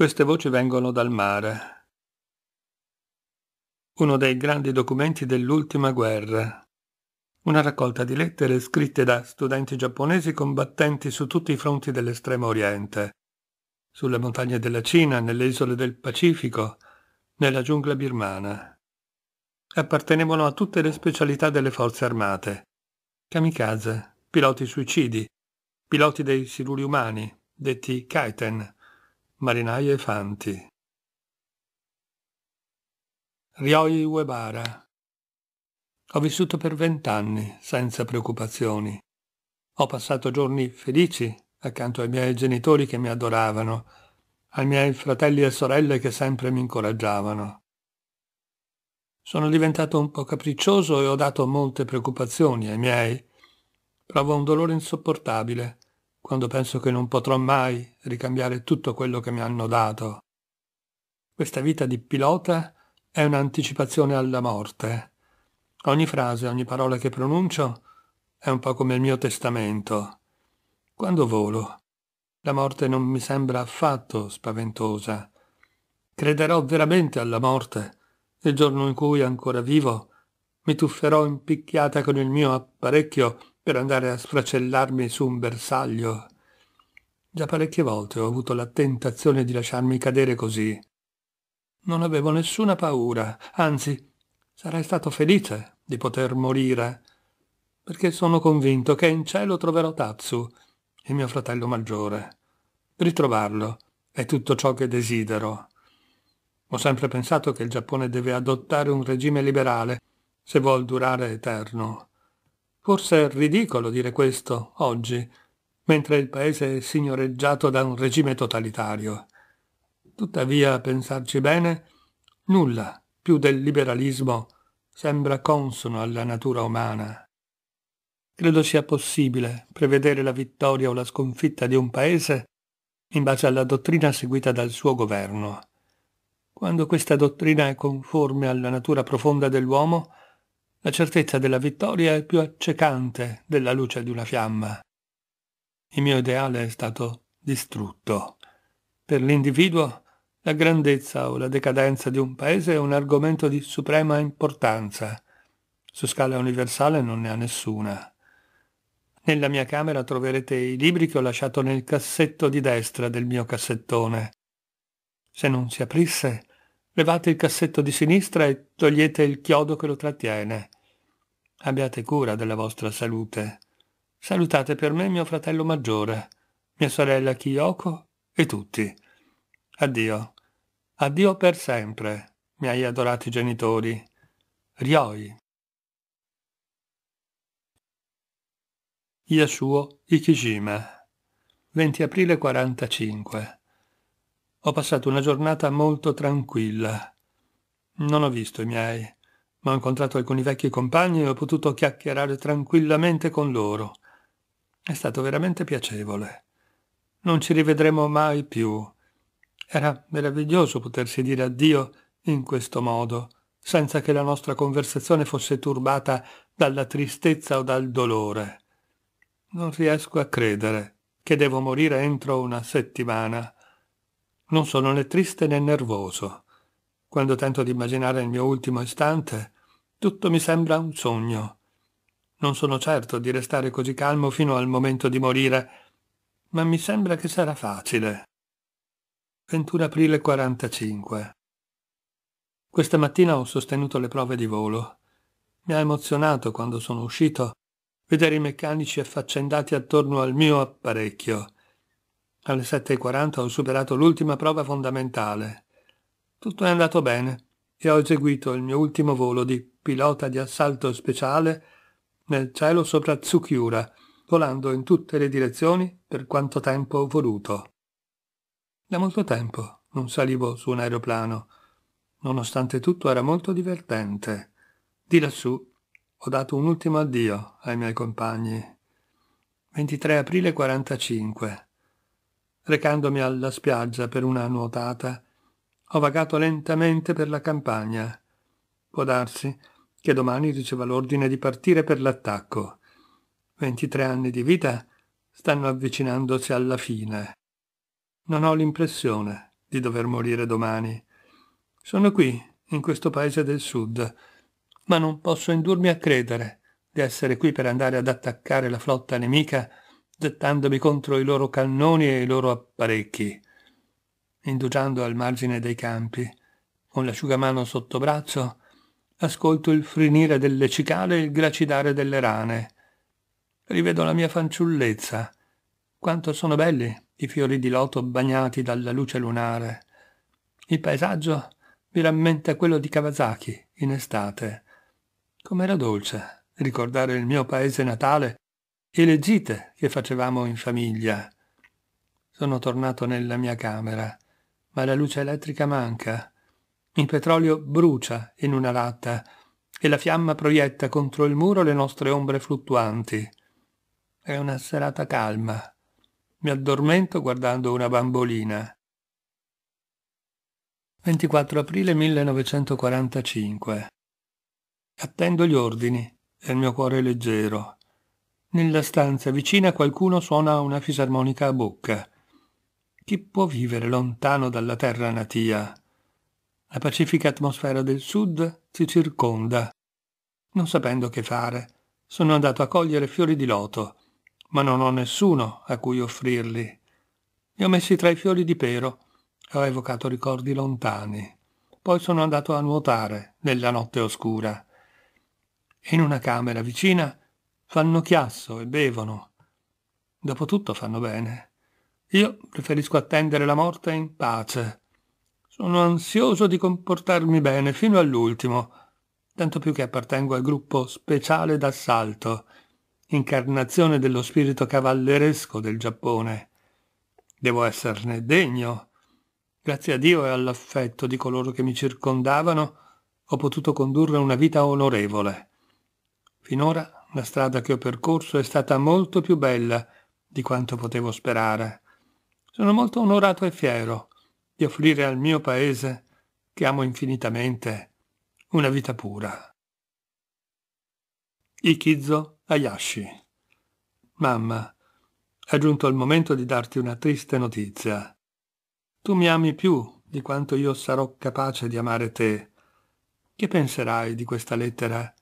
Queste voci vengono dal mare. Uno dei grandi documenti dell'ultima guerra. Una raccolta di lettere scritte da studenti giapponesi combattenti su tutti i fronti dell'estremo oriente, sulle montagne della Cina, nelle isole del Pacifico, nella giungla birmana. Appartenevano a tutte le specialità delle forze armate. Kamikaze, piloti suicidi, piloti dei siluri umani, detti kaiten, Marinaio e Fanti. Ryoi Uebara. Ho vissuto per vent'anni senza preoccupazioni. Ho passato giorni felici accanto ai miei genitori che mi adoravano, ai miei fratelli e sorelle che sempre mi incoraggiavano. Sono diventato un po' capriccioso e ho dato molte preoccupazioni ai miei. Provo un dolore insopportabile quando penso che non potrò mai ricambiare tutto quello che mi hanno dato. Questa vita di pilota è un'anticipazione alla morte. Ogni frase, ogni parola che pronuncio è un po' come il mio testamento. Quando volo, la morte non mi sembra affatto spaventosa. Crederò veramente alla morte il giorno in cui, ancora vivo, mi tufferò in picchiata con il mio apparecchio per andare a sfracellarmi su un bersaglio. Già parecchie volte ho avuto la tentazione di lasciarmi cadere così. Non avevo nessuna paura, anzi, sarei stato felice di poter morire, perché sono convinto che in cielo troverò Tatsu, il mio fratello maggiore. Ritrovarlo è tutto ciò che desidero. Ho sempre pensato che il Giappone deve adottare un regime liberale se vuol durare eterno. Forse è ridicolo dire questo oggi, mentre il paese è signoreggiato da un regime totalitario. Tuttavia, a pensarci bene, nulla più del liberalismo sembra consono alla natura umana. Credo sia possibile prevedere la vittoria o la sconfitta di un paese in base alla dottrina seguita dal suo governo. Quando questa dottrina è conforme alla natura profonda dell'uomo, la certezza della vittoria è più accecante della luce di una fiamma. Il mio ideale è stato distrutto. Per l'individuo la grandezza o la decadenza di un paese è un argomento di suprema importanza. Su scala universale non ne ha nessuna. Nella mia camera troverete i libri che ho lasciato nel cassetto di destra del mio cassettone. Se non si aprisse, Levate il cassetto di sinistra e togliete il chiodo che lo trattiene. Abbiate cura della vostra salute. Salutate per me mio fratello maggiore, mia sorella Kiyoko e tutti. Addio. Addio per sempre, miei adorati genitori. Rioi. Yasuo Ikijima 20 aprile 45 ho passato una giornata molto tranquilla. Non ho visto i miei, ma ho incontrato alcuni vecchi compagni e ho potuto chiacchierare tranquillamente con loro. È stato veramente piacevole. Non ci rivedremo mai più. Era meraviglioso potersi dire addio in questo modo, senza che la nostra conversazione fosse turbata dalla tristezza o dal dolore. Non riesco a credere che devo morire entro una settimana. Non sono né triste né nervoso. Quando tento di immaginare il mio ultimo istante, tutto mi sembra un sogno. Non sono certo di restare così calmo fino al momento di morire, ma mi sembra che sarà facile. 21 aprile 45 Questa mattina ho sostenuto le prove di volo. Mi ha emozionato quando sono uscito vedere i meccanici affaccendati attorno al mio apparecchio. Alle 7.40 ho superato l'ultima prova fondamentale. Tutto è andato bene e ho eseguito il mio ultimo volo di pilota di assalto speciale nel cielo sopra Tsukiura, volando in tutte le direzioni per quanto tempo ho voluto. Da molto tempo non salivo su un aeroplano. Nonostante tutto era molto divertente. Di lassù ho dato un ultimo addio ai miei compagni. 23 aprile 45 Recandomi alla spiaggia per una nuotata, ho vagato lentamente per la campagna. Può darsi che domani riceva l'ordine di partire per l'attacco. 23 anni di vita stanno avvicinandosi alla fine. Non ho l'impressione di dover morire domani. Sono qui, in questo paese del sud, ma non posso indurmi a credere di essere qui per andare ad attaccare la flotta nemica sbattendomi contro i loro cannoni e i loro apparecchi, indugiando al margine dei campi, con l'asciugamano sotto braccio, ascolto il frinire delle cicale e il gracidare delle rane. Rivedo la mia fanciullezza. Quanto sono belli i fiori di loto bagnati dalla luce lunare. Il paesaggio mi rammenta quello di Kawasaki in estate. Com'era dolce ricordare il mio paese natale e le gite che facevamo in famiglia. Sono tornato nella mia camera, ma la luce elettrica manca. Il petrolio brucia in una latta e la fiamma proietta contro il muro le nostre ombre fluttuanti. È una serata calma. Mi addormento guardando una bambolina. 24 aprile 1945. Attendo gli ordini e il mio cuore è leggero. Nella stanza vicina qualcuno suona una fisarmonica a bocca. Chi può vivere lontano dalla terra natia? La pacifica atmosfera del sud si circonda. Non sapendo che fare, sono andato a cogliere fiori di loto, ma non ho nessuno a cui offrirli. Li ho messi tra i fiori di pero e ho evocato ricordi lontani. Poi sono andato a nuotare nella notte oscura. In una camera vicina fanno chiasso e bevono. Dopotutto fanno bene. Io preferisco attendere la morte in pace. Sono ansioso di comportarmi bene fino all'ultimo, tanto più che appartengo al gruppo speciale d'assalto, incarnazione dello spirito cavalleresco del Giappone. Devo esserne degno. Grazie a Dio e all'affetto di coloro che mi circondavano, ho potuto condurre una vita onorevole. Finora la strada che ho percorso è stata molto più bella di quanto potevo sperare. Sono molto onorato e fiero di offrire al mio paese, che amo infinitamente, una vita pura. Ikizo Ayashi Mamma, è giunto il momento di darti una triste notizia. Tu mi ami più di quanto io sarò capace di amare te. Che penserai di questa lettera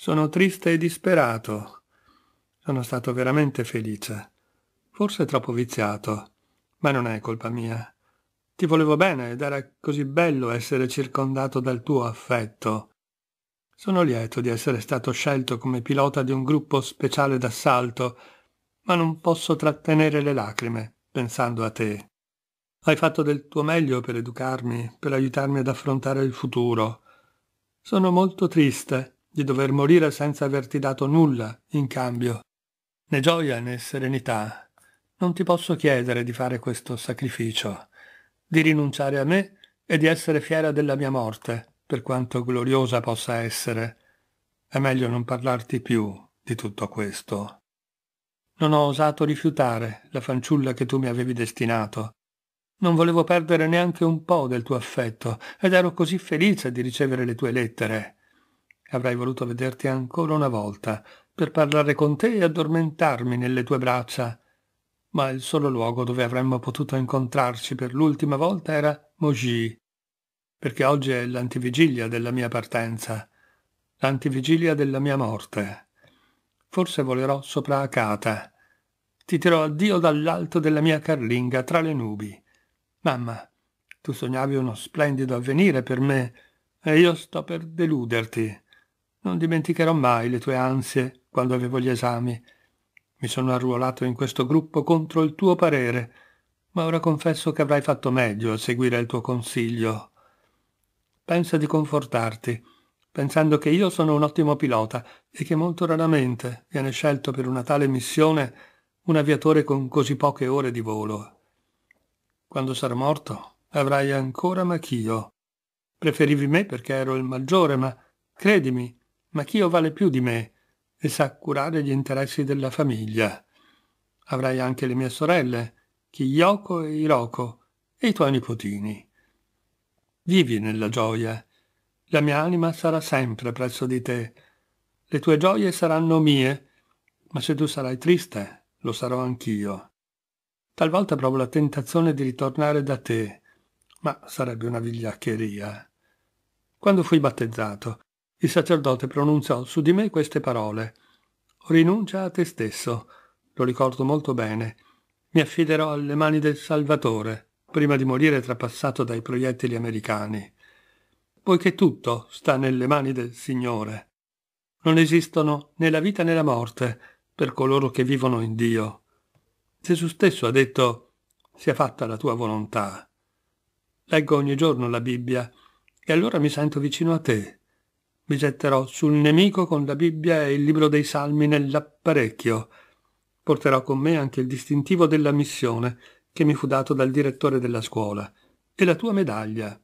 sono triste e disperato. Sono stato veramente felice. Forse troppo viziato, ma non è colpa mia. Ti volevo bene ed era così bello essere circondato dal tuo affetto. Sono lieto di essere stato scelto come pilota di un gruppo speciale d'assalto, ma non posso trattenere le lacrime pensando a te. Hai fatto del tuo meglio per educarmi, per aiutarmi ad affrontare il futuro. Sono molto triste di dover morire senza averti dato nulla in cambio, né gioia né serenità. Non ti posso chiedere di fare questo sacrificio, di rinunciare a me e di essere fiera della mia morte, per quanto gloriosa possa essere. È meglio non parlarti più di tutto questo. Non ho osato rifiutare la fanciulla che tu mi avevi destinato. Non volevo perdere neanche un po' del tuo affetto ed ero così felice di ricevere le tue lettere. Avrei voluto vederti ancora una volta, per parlare con te e addormentarmi nelle tue braccia. Ma il solo luogo dove avremmo potuto incontrarci per l'ultima volta era Mogi, perché oggi è l'antivigilia della mia partenza, l'antivigilia della mia morte. Forse volerò sopra Acata. Ti tirò addio dall'alto della mia carlinga tra le nubi. Mamma, tu sognavi uno splendido avvenire per me, e io sto per deluderti. Non dimenticherò mai le tue ansie quando avevo gli esami. Mi sono arruolato in questo gruppo contro il tuo parere, ma ora confesso che avrai fatto meglio a seguire il tuo consiglio. Pensa di confortarti, pensando che io sono un ottimo pilota e che molto raramente viene scelto per una tale missione un aviatore con così poche ore di volo. Quando sarò morto avrai ancora Machio. Preferivi me perché ero il maggiore, ma credimi, ma Chio vale più di me e sa curare gli interessi della famiglia. Avrai anche le mie sorelle, Chiyoko e Iroko, e i tuoi nipotini. Vivi nella gioia. La mia anima sarà sempre presso di te. Le tue gioie saranno mie, ma se tu sarai triste, lo sarò anch'io. Talvolta provo la tentazione di ritornare da te, ma sarebbe una vigliaccheria. Quando fui battezzato, il sacerdote pronunciò su di me queste parole. Rinuncia a te stesso, lo ricordo molto bene. Mi affiderò alle mani del Salvatore, prima di morire trapassato dai proiettili americani. Poiché tutto sta nelle mani del Signore. Non esistono né la vita né la morte per coloro che vivono in Dio. Gesù stesso ha detto, sia fatta la tua volontà. Leggo ogni giorno la Bibbia e allora mi sento vicino a te, mi getterò sul nemico con la Bibbia e il libro dei Salmi nell'apparecchio. Porterò con me anche il distintivo della missione che mi fu dato dal direttore della scuola e la tua medaglia.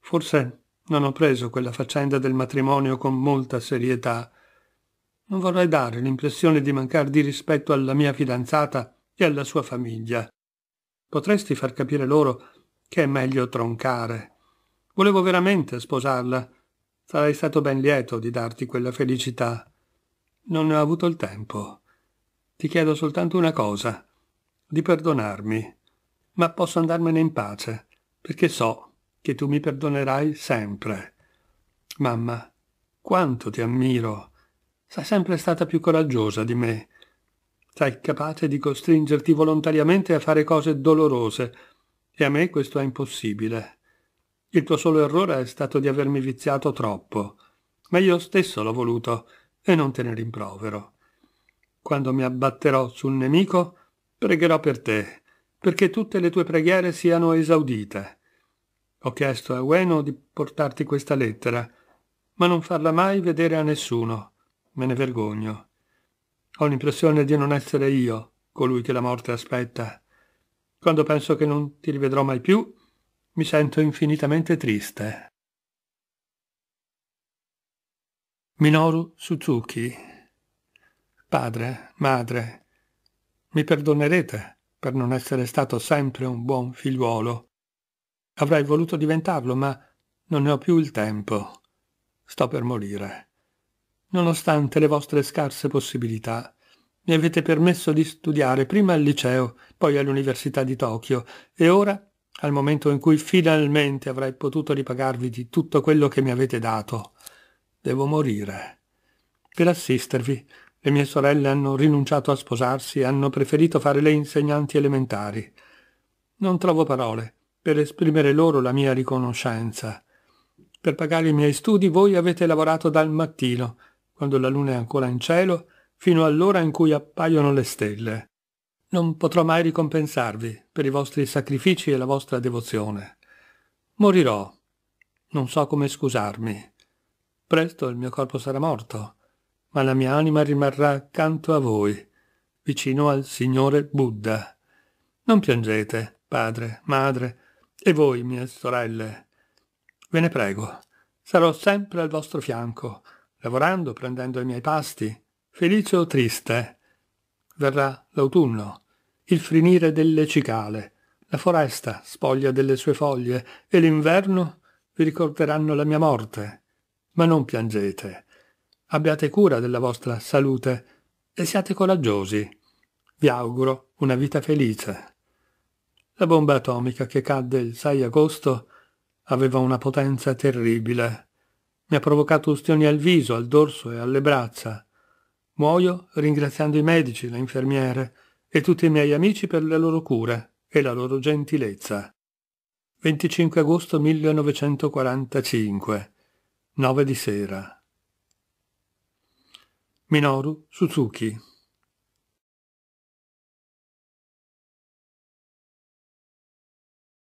Forse non ho preso quella faccenda del matrimonio con molta serietà. Non vorrei dare l'impressione di mancare di rispetto alla mia fidanzata e alla sua famiglia. Potresti far capire loro che è meglio troncare. Volevo veramente sposarla Sarei stato ben lieto di darti quella felicità. Non ne ho avuto il tempo. Ti chiedo soltanto una cosa, di perdonarmi, ma posso andarmene in pace, perché so che tu mi perdonerai sempre. Mamma, quanto ti ammiro. Sei sempre stata più coraggiosa di me. Sei capace di costringerti volontariamente a fare cose dolorose, e a me questo è impossibile. Il tuo solo errore è stato di avermi viziato troppo, ma io stesso l'ho voluto e non te ne rimprovero. Quando mi abbatterò sul nemico, pregherò per te, perché tutte le tue preghiere siano esaudite. Ho chiesto a Ueno di portarti questa lettera, ma non farla mai vedere a nessuno. Me ne vergogno. Ho l'impressione di non essere io colui che la morte aspetta. Quando penso che non ti rivedrò mai più, mi sento infinitamente triste. Minoru Suzuki. Padre, madre, mi perdonerete per non essere stato sempre un buon figliuolo. Avrei voluto diventarlo, ma non ne ho più il tempo. Sto per morire. Nonostante le vostre scarse possibilità, mi avete permesso di studiare prima al liceo, poi all'Università di Tokyo e ora al momento in cui finalmente avrei potuto ripagarvi di tutto quello che mi avete dato. Devo morire. Per assistervi, le mie sorelle hanno rinunciato a sposarsi e hanno preferito fare le insegnanti elementari. Non trovo parole per esprimere loro la mia riconoscenza. Per pagare i miei studi voi avete lavorato dal mattino, quando la luna è ancora in cielo, fino all'ora in cui appaiono le stelle non potrò mai ricompensarvi per i vostri sacrifici e la vostra devozione. Morirò. Non so come scusarmi. Presto il mio corpo sarà morto, ma la mia anima rimarrà accanto a voi, vicino al Signore Buddha. Non piangete, padre, madre, e voi, mie sorelle. Ve ne prego, sarò sempre al vostro fianco, lavorando, prendendo i miei pasti, felice o triste. Verrà l'autunno, il frinire delle cicale, la foresta spoglia delle sue foglie e l'inverno vi ricorderanno la mia morte. Ma non piangete. Abbiate cura della vostra salute e siate coraggiosi. Vi auguro una vita felice. La bomba atomica che cadde il 6 agosto aveva una potenza terribile. Mi ha provocato ustioni al viso, al dorso e alle braccia. Muoio ringraziando i medici, le infermiere, e tutti i miei amici per la loro cura e la loro gentilezza. 25 agosto 1945, 9 di sera. Minoru Suzuki